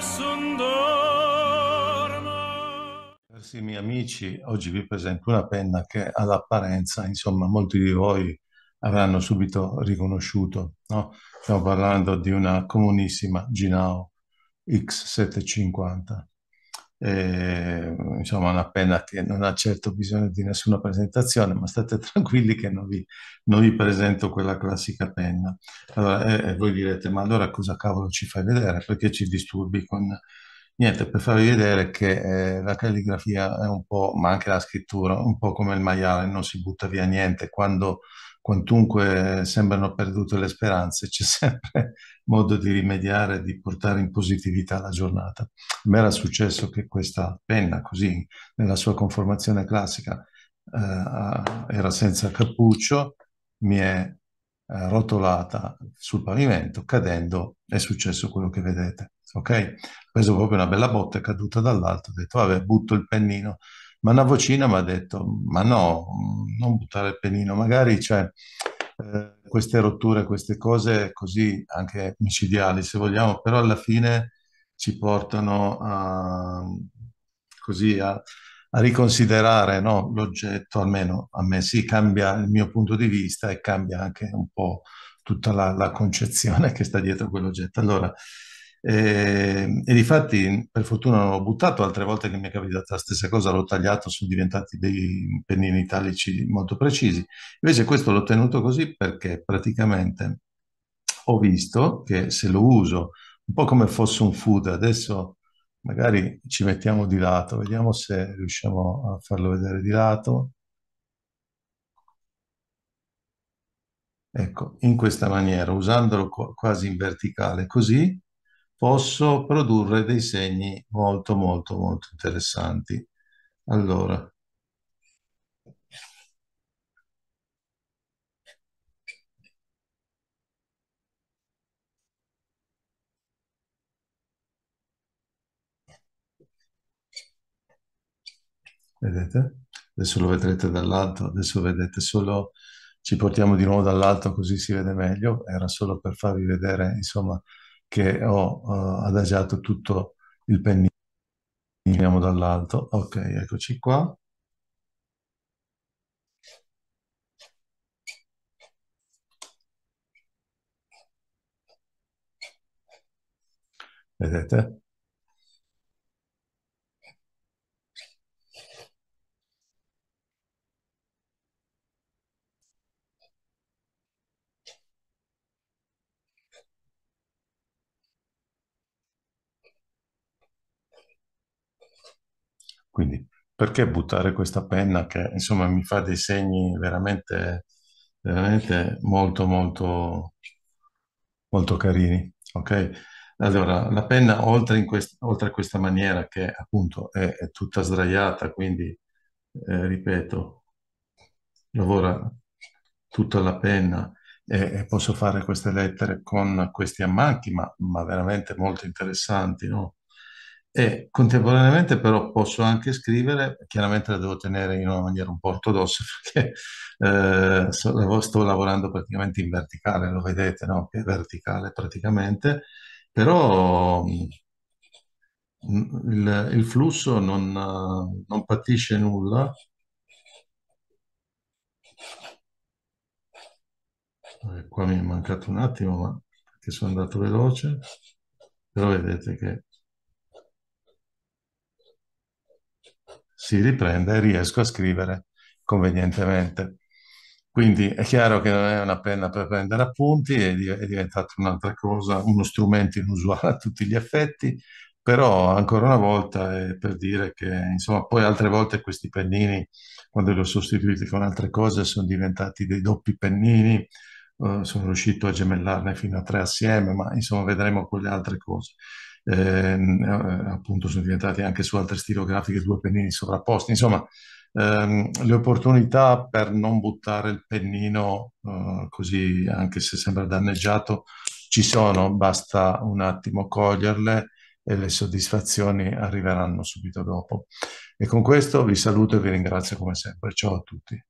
nessun dorma. Carissimi amici, oggi vi presento una penna che all'apparenza, insomma, molti di voi avranno subito riconosciuto. No? Stiamo parlando di una comunissima Ginao X750 eh, insomma una penna che non ha certo bisogno di nessuna presentazione, ma state tranquilli che non vi, non vi presento quella classica penna. Allora, eh, eh, voi direte, ma allora cosa cavolo ci fai vedere? Perché ci disturbi con... Niente, per farvi vedere che eh, la calligrafia è un po', ma anche la scrittura, un po' come il maiale, non si butta via niente. Quando quantunque sembrano perdute le speranze, c'è sempre modo di rimediare di portare in positività la giornata. A me era successo che questa penna, così, nella sua conformazione classica, eh, era senza cappuccio, mi è eh, rotolata sul pavimento, cadendo è successo quello che vedete. Ok? Ho preso proprio una bella botta, è caduta dall'alto, ho detto, vabbè, butto il pennino ma una vocina mi ha detto, ma no, non buttare il penino, magari cioè, eh, queste rotture, queste cose così anche micidiali, se vogliamo, però alla fine ci portano a, così, a, a riconsiderare no, l'oggetto, almeno a me sì, cambia il mio punto di vista e cambia anche un po' tutta la, la concezione che sta dietro quell'oggetto. Allora, Ehm, e, e difatti, per fortuna, l'ho buttato. Altre volte che mi è capitata la stessa cosa, l'ho tagliato, sono diventati dei pennini italici molto precisi. Invece, questo l'ho tenuto così perché praticamente ho visto che se lo uso un po' come fosse un food, adesso magari ci mettiamo di lato, vediamo se riusciamo a farlo vedere di lato. Ecco, in questa maniera, usandolo quasi in verticale, così posso produrre dei segni molto molto molto interessanti. Allora, Vedete? Adesso lo vedrete dall'alto, adesso vedete solo, ci portiamo di nuovo dall'alto così si vede meglio, era solo per farvi vedere, insomma, che ho uh, adagiato tutto il pennino. Andiamo dall'alto. Ok, eccoci qua. Vedete? Quindi perché buttare questa penna che insomma mi fa dei segni veramente, veramente molto, molto, molto carini? Ok? Allora, la penna, oltre, quest- oltre, a questa maniera che appunto è, è tutta sdraiata, quindi eh, ripeto, lavora tutta la penna e, e, posso fare queste lettere con questi ammanchi, ma, ma veramente molto interessanti, no? E contemporaneamente però posso anche scrivere, chiaramente la devo tenere in una maniera un po' ortodossa perché eh, sto, lavorando praticamente in verticale, lo vedete, no? Che è verticale praticamente, però mm, il, il flusso non, non patisce nulla. Eh, qua mi è mancato un attimo, ma perché sono andato veloce, però vedete che si riprende e riesco a scrivere convenientemente. Quindi è chiaro che non è una penna per prendere appunti, è, è diventata un'altra cosa, uno strumento inusuale a tutti gli effetti, però ancora una volta è per dire che insomma poi altre volte questi pennini quando li ho sostituiti con altre cose sono diventati dei doppi pennini eh, sono riuscito a gemellarne fino a tre assieme, ma insomma vedremo con le altre cose. Ehm, eh, appunto sono diventati anche su altre stilografiche due pennini sovrapposti, insomma ehm, le opportunità per non buttare il pennino eh, così anche se sembra danneggiato ci sono, basta un attimo coglierle e le soddisfazioni arriveranno subito dopo. E con questo vi saluto e vi ringrazio come sempre. Ciao a tutti.